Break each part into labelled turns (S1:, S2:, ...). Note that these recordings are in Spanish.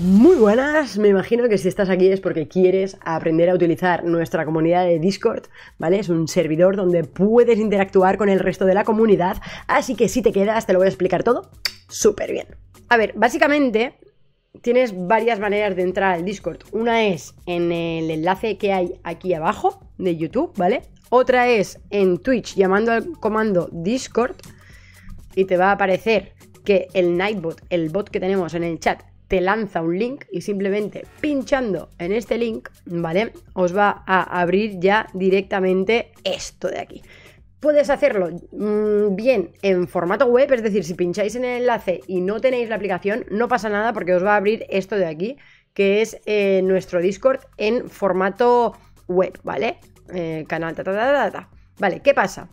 S1: Muy buenas, me imagino que si estás aquí es porque quieres aprender a utilizar nuestra comunidad de Discord, ¿vale? Es un servidor donde puedes interactuar con el resto de la comunidad, así que si te quedas te lo voy a explicar todo súper bien. A ver, básicamente tienes varias maneras de entrar al Discord. Una es en el enlace que hay aquí abajo de YouTube, ¿vale? Otra es en Twitch llamando al comando Discord y te va a aparecer que el Nightbot, el bot que tenemos en el chat, te lanza un link y simplemente pinchando en este link, ¿vale? Os va a abrir ya directamente esto de aquí. Puedes hacerlo mm, bien en formato web, es decir, si pincháis en el enlace y no tenéis la aplicación, no pasa nada porque os va a abrir esto de aquí, que es eh, nuestro Discord en formato web, ¿vale? Eh, canal, ta, ta, ta, Vale, ¿qué pasa?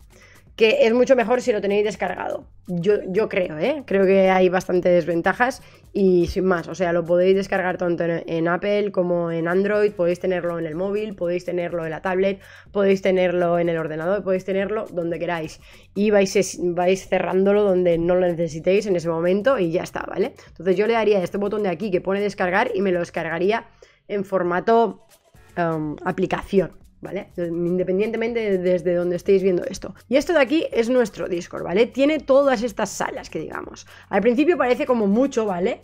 S1: Que es mucho mejor si lo tenéis descargado. Yo, yo creo, ¿eh? Creo que hay bastantes desventajas y sin más. O sea, lo podéis descargar tanto en, Apple como en Android, podéis tenerlo en el móvil, podéis tenerlo en la tablet, podéis tenerlo en el ordenador, podéis tenerlo donde queráis. Y vais, vais cerrándolo donde no lo necesitéis en ese momento y ya está, ¿vale? Entonces yo le daría este botón de aquí que pone descargar y me lo descargaría en formato um, aplicación. ¿vale? Independientemente desde donde estéis viendo esto. Y esto de aquí es nuestro Discord, ¿vale? Tiene todas estas salas que digamos. Al principio parece como mucho, ¿vale?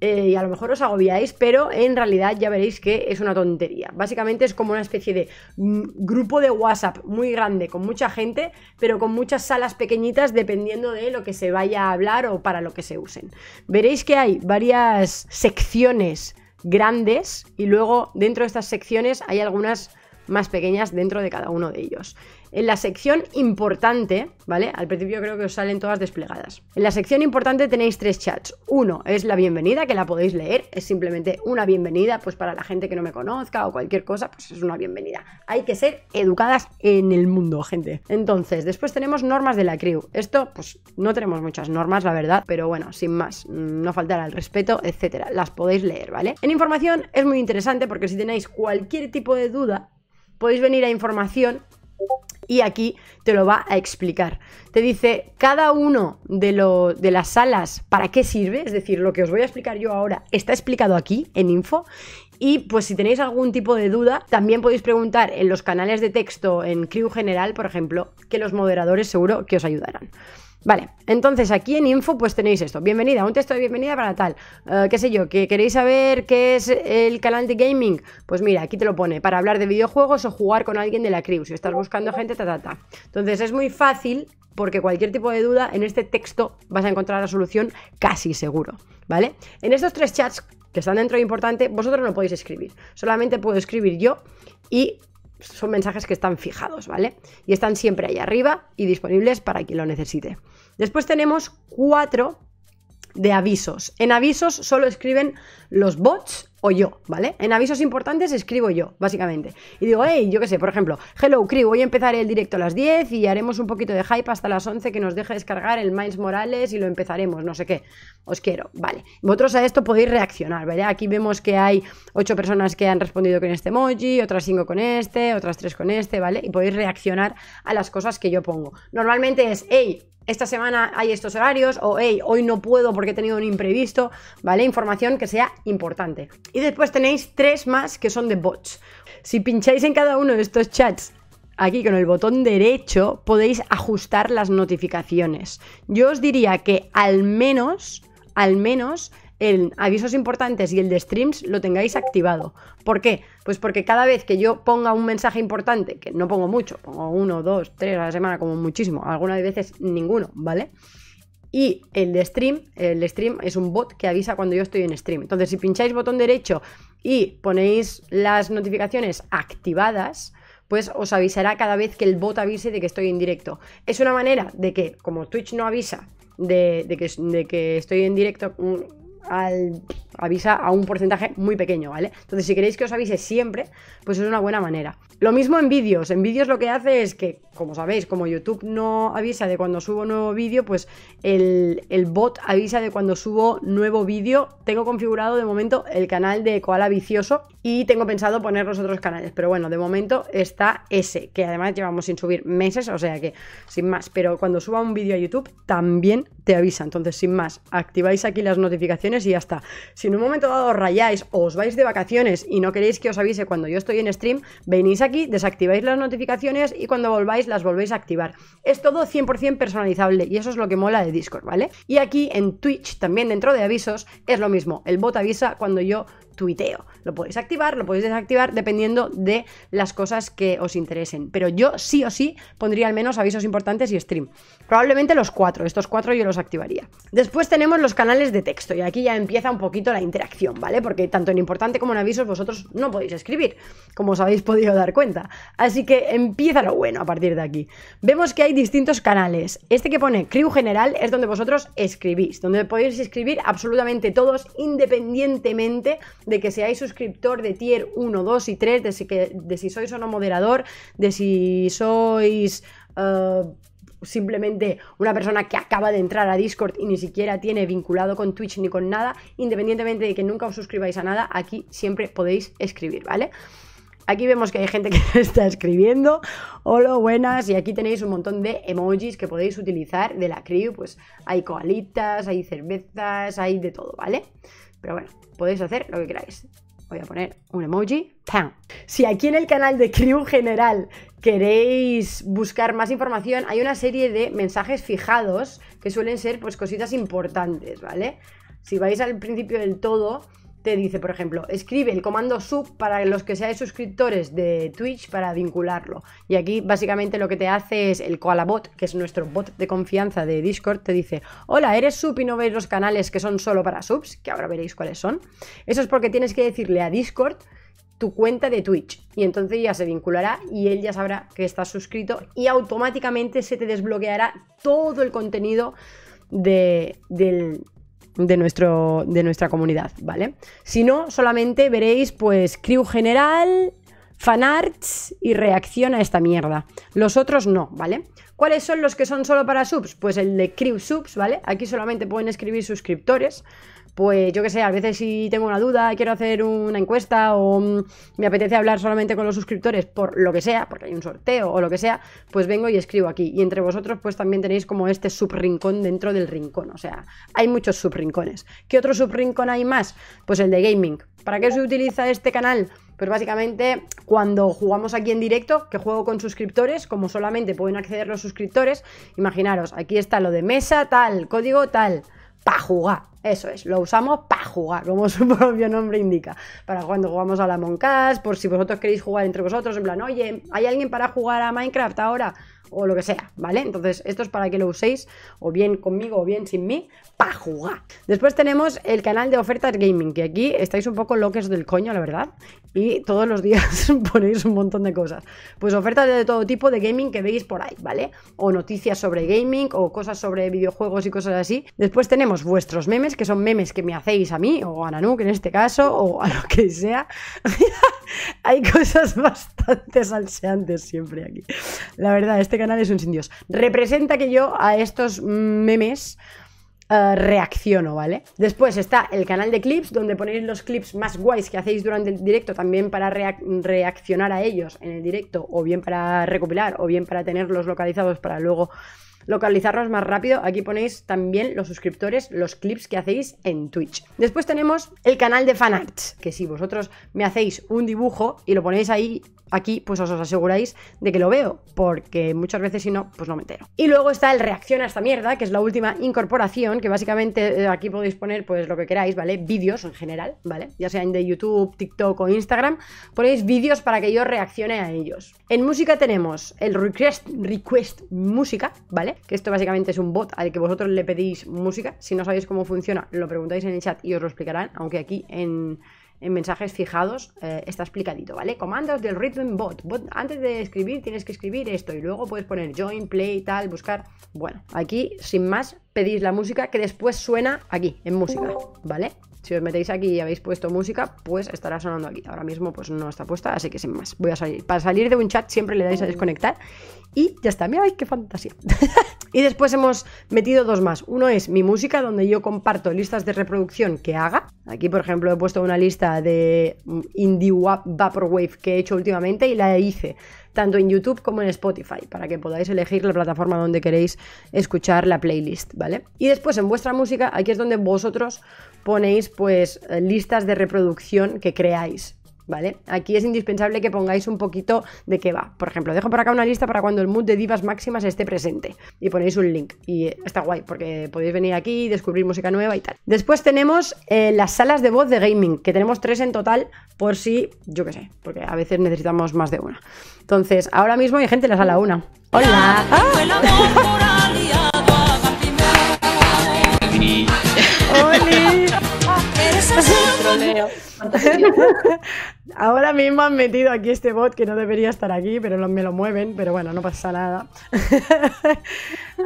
S1: Eh, y a lo mejor os agobiáis, pero en realidad ya veréis que es una tontería. Básicamente es como una especie de mm, grupo de WhatsApp muy grande, con mucha gente, pero con muchas salas pequeñitas dependiendo de lo que se vaya a hablar o para lo que se usen. Veréis que hay varias secciones grandes y luego dentro de estas secciones hay algunas más pequeñas dentro de cada uno de ellos. En la sección importante, ¿vale? Al principio creo que os salen todas desplegadas. En la sección importante tenéis tres chats. Uno es la bienvenida, que la podéis leer. Es simplemente una bienvenida, pues para la gente que no me conozca o cualquier cosa, pues es una bienvenida. Hay que ser educadas en el mundo, gente. Entonces, después tenemos normas de la crew. Esto, pues no tenemos muchas normas, la verdad, pero bueno, sin más, mm, no faltará el respeto, etcétera. Las podéis leer, ¿vale? En información es muy interesante porque si tenéis cualquier tipo de duda, podéis venir a información y aquí te lo va a explicar. Te dice cada uno de, de, las salas para qué sirve, es decir, lo que os voy a explicar yo ahora está explicado aquí en info. Y pues si tenéis algún tipo de duda, también podéis preguntar en los canales de texto en Crew General, por ejemplo, que los moderadores seguro que os ayudarán. Vale, entonces aquí en info pues tenéis esto, bienvenida, un texto de bienvenida para tal, eh, qué sé yo, que queréis saber qué es el canal de gaming, pues mira, aquí te lo pone, para hablar de videojuegos o jugar con alguien de la crew, si estás buscando gente, ta, ta, ta. Entonces es muy fácil porque cualquier tipo de duda en este texto vas a encontrar la solución casi seguro, ¿vale? En estos tres chats que están dentro de importante, vosotros no podéis escribir, solamente puedo escribir yo y son mensajes que están fijados, ¿vale? Y están siempre ahí arriba y disponibles para quien lo necesite. Después tenemos cuatro de avisos. En avisos solo escriben los bots o yo, ¿vale? En avisos importantes escribo yo, básicamente. Y digo, hey, yo qué sé, por ejemplo, hello crew, voy a empezar el directo a las 10 y haremos un poquito de hype hasta las 11 que nos deje descargar el Miles Morales y lo empezaremos, no sé qué. Os quiero, vale. Vosotros a esto podéis reaccionar, ¿vale? Aquí vemos que hay 8 personas que han respondido con este emoji, otras 5 con este, otras 3 con este, ¿vale? Y podéis reaccionar a las cosas que yo pongo. Normalmente es, hey, esta semana hay estos horarios o hey, hoy no puedo porque he tenido un imprevisto, ¿vale? Información que sea importante. Y después tenéis tres más que son de bots. Si pincháis en cada uno de estos chats aquí con el botón derecho, podéis ajustar las notificaciones. Yo os diría que al menos, al menos el avisos importantes y el de streams lo tengáis activado. ¿Por qué? Pues porque cada vez que yo ponga un mensaje importante, que no pongo mucho, pongo uno, dos, tres a la semana como muchísimo, algunas veces ninguno, ¿vale? Y el de stream, el stream es un bot que avisa cuando yo estoy en stream. Entonces, si pincháis botón derecho y ponéis las notificaciones activadas, pues os avisará cada vez que el bot avise de que estoy en directo. Es una manera de que, como Twitch no avisa de, de que, estoy en directo, mm, al, avisa a un porcentaje muy pequeño, ¿vale? Entonces, si queréis que os avise siempre, pues es una buena manera. Lo mismo en vídeos. En vídeos lo que hace es que, como sabéis, como YouTube no avisa de cuando subo nuevo vídeo, pues el, el bot avisa de cuando subo nuevo vídeo. Tengo configurado de momento el canal de Koala Vicioso y tengo pensado poner los otros canales. Pero bueno, de momento está ese, que además llevamos sin subir meses, o sea que sin más. Pero cuando suba un vídeo a YouTube, también te avisa. Entonces, sin más, activáis aquí las notificaciones y ya está. Si en un momento dado os rayáis o os vais de vacaciones y no queréis que os avise cuando yo estoy en stream, venís aquí, desactiváis las notificaciones y cuando volváis las volvéis a activar. Es todo 100% personalizable y eso es lo que mola de Discord, ¿vale? Y aquí en Twitch, también dentro de avisos, es lo mismo. El bot avisa cuando yo tuiteo. Lo podéis activar, lo podéis desactivar dependiendo de las cosas que os interesen. Pero yo sí o sí pondría al menos avisos importantes y stream. Probablemente los cuatro, estos cuatro yo los activaría. Después tenemos los canales de texto y aquí ya empieza un poquito la interacción, ¿vale? Porque tanto en importante como en avisos vosotros no podéis escribir, como os habéis podido dar cuenta. Así que empieza lo bueno a partir de aquí. Vemos que hay distintos canales. Este que pone Crew General es donde vosotros escribís, donde podéis escribir absolutamente todos independientemente de que seáis suscriptor de tier 1, 2 y 3, de si, que, de si sois o no moderador, de si sois... Eh, simplemente una persona que acaba de entrar a Discord y ni siquiera tiene vinculado con Twitch ni con nada, independientemente de que nunca os suscribáis a nada, aquí siempre podéis escribir, ¿vale? Aquí vemos que hay gente que está escribiendo. Hola, buenas. Y aquí tenéis un montón de emojis que podéis utilizar de la crew. Pues hay coalitas, hay cervezas, hay de todo, ¿vale? vale pero bueno, podéis hacer lo que queráis. Voy a poner un emoji. ¡Pam! Si aquí en el canal de Crew General queréis buscar más información, hay una serie de mensajes fijados que suelen ser pues cositas importantes, ¿vale? Si vais al principio del todo, te dice, por ejemplo, escribe el comando sub para los que seáis suscriptores de Twitch para vincularlo. Y aquí básicamente lo que te hace es el coalabot, que es nuestro bot de confianza de Discord, te dice, hola, eres sub y no veis los canales que son solo para subs, que ahora veréis cuáles son. Eso es porque tienes que decirle a Discord tu cuenta de Twitch y entonces ya se vinculará y él ya sabrá que estás suscrito y automáticamente se te desbloqueará todo el contenido de, del, de, nuestro, de nuestra comunidad, ¿vale? Si no, solamente veréis pues crew general, fanarts y reacción a esta mierda. Los otros no, ¿vale? ¿Cuáles son los que son solo para subs? Pues el de crew subs, ¿vale? Aquí solamente pueden escribir suscriptores, pues yo que sé, a veces si tengo una duda, y quiero hacer una encuesta o mm, me apetece hablar solamente con los suscriptores por lo que sea, porque hay un sorteo o lo que sea, pues vengo y escribo aquí. Y entre vosotros pues también tenéis como este subrincón dentro del rincón, o sea, hay muchos subrincones. ¿Qué otro subrincón hay más? Pues el de gaming. ¿Para qué se utiliza este canal? Pues básicamente cuando jugamos aquí en directo, que juego con suscriptores, como solamente pueden acceder los suscriptores, imaginaros, aquí está lo de mesa tal, código tal, para jugar. Eso es, lo usamos para jugar, como su propio nombre indica. Para cuando jugamos a la Moncas, por si vosotros queréis jugar entre vosotros, en plan, oye, ¿hay alguien para jugar a Minecraft ahora? o lo que sea, ¿vale? Entonces, esto es para que lo uséis o bien conmigo o bien sin mí para jugar. Después tenemos el canal de ofertas gaming, que aquí estáis un poco locos del coño, la verdad, y todos los días ponéis un montón de cosas. Pues ofertas de todo tipo de gaming que veis por ahí, ¿vale? O noticias sobre gaming o cosas sobre videojuegos y cosas así. Después tenemos vuestros memes, que son memes que me hacéis a mí o a Nanook en este caso o a lo que sea. Hay cosas bastante salseantes siempre aquí. La verdad, este canal es un sin Dios. Representa que yo a estos memes eh, reacciono, ¿vale? Después está el canal de clips, donde ponéis los clips más guays que hacéis durante el directo, también para reaccionar a ellos en el directo, o bien para recopilar, o bien para tenerlos localizados para luego localizarnos más rápido. Aquí ponéis también los suscriptores, los clips que hacéis en Twitch. Después tenemos el canal de fanarts, que si vosotros me hacéis un dibujo y lo ponéis ahí aquí pues os, aseguráis de que lo veo, porque muchas veces si no, pues no me entero. Y luego está el reacción a esta mierda, que es la última incorporación, que básicamente eh, aquí podéis poner pues lo que queráis, ¿vale? Vídeos en general, ¿vale? Ya sean de YouTube, TikTok o Instagram, ponéis vídeos para que yo reaccione a ellos. En música tenemos el request, request música, ¿vale? Que esto básicamente es un bot al que vosotros le pedís música. Si no sabéis cómo funciona, lo preguntáis en el chat y os lo explicarán, aunque aquí en, mensajes fijados eh, está explicadito, ¿vale? Comandos del Rhythm Bot. Bot. Antes de escribir tienes que escribir esto y luego puedes poner join, play, tal, buscar. Bueno, aquí sin más pedís la música que después suena aquí en música, ¿vale? Si os metéis aquí y habéis puesto música, pues estará sonando aquí. Ahora mismo pues no está puesta, así que sin más. Voy a salir. Para salir de un chat siempre le dais a desconectar y ya está. Mira, qué fantasía. y después hemos metido dos más. Uno es mi música, donde yo comparto listas de reproducción que haga. Aquí, por ejemplo, he puesto una lista de mm, indie vaporwave que he hecho últimamente y la hice tanto en YouTube como en Spotify, para que podáis elegir la plataforma donde queréis escuchar la playlist, ¿vale? Y después en vuestra música, aquí es donde vosotros ponéis pues eh, listas de reproducción que creáis. ¿Vale? Aquí es indispensable que pongáis un poquito de qué va. Por ejemplo, dejo por acá una lista para cuando el mood de divas máximas esté presente y ponéis un link. Y está guay porque podéis venir aquí y descubrir música nueva y tal. Después tenemos eh, las salas de voz de gaming, que tenemos tres en total por si, yo qué sé, porque a veces necesitamos más de una. Entonces, ahora mismo hay gente en la sala una. ¡Hola! Ahora mismo han metido aquí este bot que no debería estar aquí, pero me lo mueven, pero bueno, no pasa nada.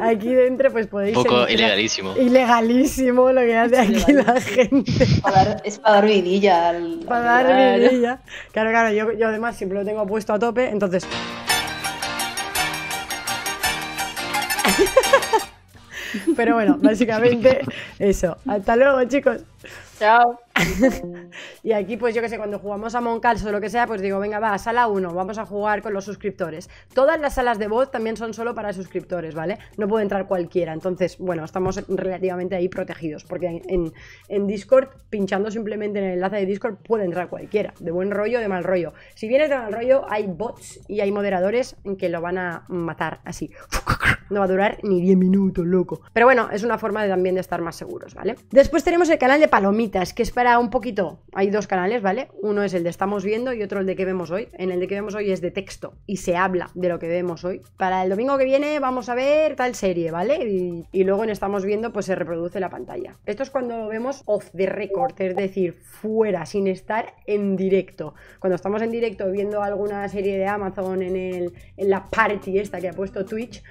S1: aquí dentro pues podéis... Un poco ilegalísimo. Ilegalísimo lo que hace aquí la gente. es para dar vidilla. Al, para dar vidilla. Claro, claro, yo además siempre lo tengo puesto a tope, entonces... Pero bueno, básicamente eso. Hasta luego, chicos. Chao. y aquí, pues yo que sé, cuando jugamos a Moncals o lo que sea, pues digo, venga, va, sala 1, vamos a jugar con los suscriptores. Todas las salas de voz también son solo para suscriptores, ¿vale? No puede entrar cualquiera. Entonces, bueno, estamos relativamente ahí protegidos, porque en, Discord, pinchando simplemente en el enlace de Discord, puede entrar cualquiera, de buen rollo o de mal rollo. Si vienes de mal rollo, hay bots y hay moderadores que lo van a matar así. No va a durar ni 10 minutos, loco. Pero bueno, es una forma de, también de estar más seguros, ¿vale? Después tenemos el canal de Palomitas, que es para un poquito, hay dos canales, ¿vale? Uno es el de estamos viendo y otro el de que vemos hoy. En el de que vemos hoy es de texto y se habla de lo que vemos hoy. Para el domingo que viene vamos a ver tal serie, ¿vale? Y, luego en estamos viendo pues se reproduce la pantalla. Esto es cuando vemos off the record, es decir, fuera, sin estar en directo. Cuando estamos en directo viendo alguna serie de Amazon en, en la party esta que ha puesto Twitch,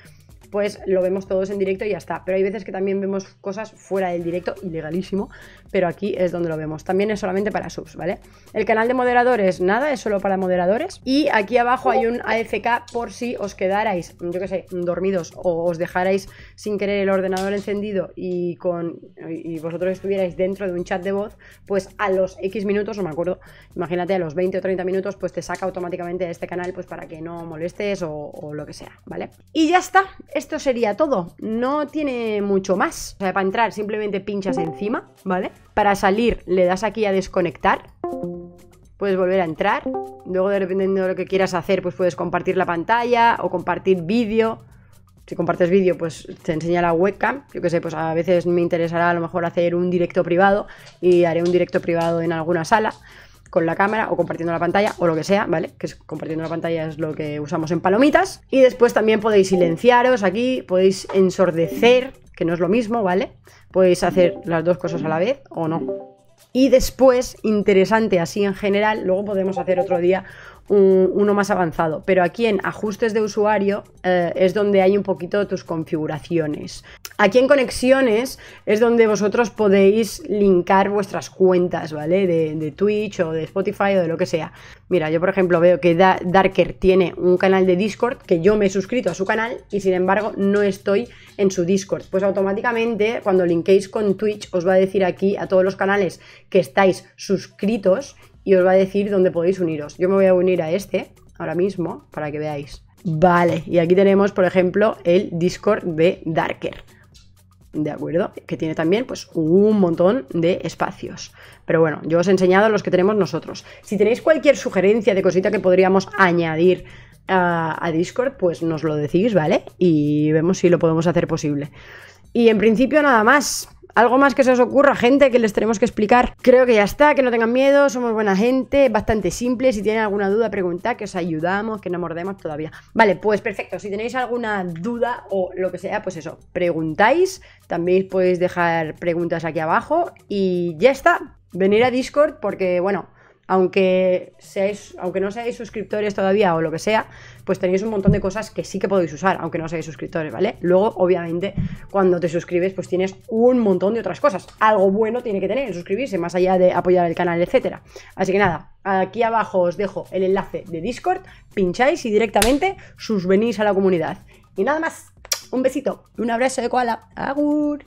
S1: pues lo vemos todos en directo y ya está. Pero hay veces que también vemos cosas fuera del directo, ilegalísimo, pero aquí es donde lo vemos. También es solamente para subs, ¿vale? El canal de moderadores, nada, es solo para moderadores. Y aquí abajo hay un AFK por si os quedarais, yo qué sé, dormidos o os dejarais sin querer el ordenador encendido y, con, y vosotros estuvierais dentro de un chat de voz, pues a los X minutos, no me acuerdo, imagínate a los 20 o 30 minutos, pues te saca automáticamente de este canal pues para que no molestes o lo que sea, ¿vale? Y ya está esto sería todo. No tiene mucho más. para entrar simplemente pinchas encima, ¿vale? Para salir le das aquí a desconectar. Puedes volver a entrar. Luego, dependiendo de lo que quieras hacer, pues puedes compartir la pantalla o compartir vídeo. Si compartes vídeo, pues te enseña la webcam. Yo que sé, pues a veces me interesará a lo mejor hacer un directo privado y haré un directo privado en alguna sala con la cámara o compartiendo la pantalla o lo que sea, ¿vale? Que es, compartiendo la pantalla es lo que usamos en palomitas. Y después también podéis silenciaros aquí, podéis ensordecer, que no es lo mismo, ¿vale? Podéis hacer las dos cosas a la vez o no. Y después, interesante así en general, luego podemos hacer otro día uno más avanzado. Pero aquí en ajustes de usuario eh, es donde hay un poquito tus configuraciones. Aquí en conexiones es donde vosotros podéis linkar vuestras cuentas, ¿vale? De, Twitch o de Spotify o de lo que sea. Mira, yo por ejemplo veo que Darker tiene un canal de Discord que yo me he suscrito a su canal y sin embargo no estoy en su Discord. Pues automáticamente cuando linkéis con Twitch os va a decir aquí a todos los canales que estáis suscritos y os va a decir dónde podéis uniros. Yo me voy a unir a este ahora mismo para que veáis. Vale, y aquí tenemos, por ejemplo, el Discord de Darker. ¿De acuerdo? Que tiene también pues un montón de espacios. Pero bueno, yo os he enseñado los que tenemos nosotros. Si tenéis cualquier sugerencia de cosita que podríamos añadir a, a Discord, pues nos lo decís, ¿vale? Y vemos si lo podemos hacer posible. Y en principio nada más. Algo más que se os ocurra, gente, que les tenemos que explicar. Creo que ya está, que no tengan miedo, somos buena gente, bastante simple. Si tienen alguna duda, preguntad, que os ayudamos, que no mordemos todavía. Vale, pues perfecto. Si tenéis alguna duda o lo que sea, pues eso, preguntáis. También podéis dejar preguntas aquí abajo y ya está. Venir a Discord porque, bueno, aunque, aunque no seáis suscriptores todavía o lo que sea, pues tenéis un montón de cosas que sí que podéis usar, aunque no seáis suscriptores, ¿vale? Luego, obviamente, cuando te suscribes, pues tienes un montón de otras cosas. Algo bueno tiene que tener el suscribirse, más allá de apoyar el canal, etcétera. Así que nada, aquí abajo os dejo el enlace de Discord, pincháis y directamente susvenís a la comunidad. Y nada más, un besito, un abrazo de koala. Agur.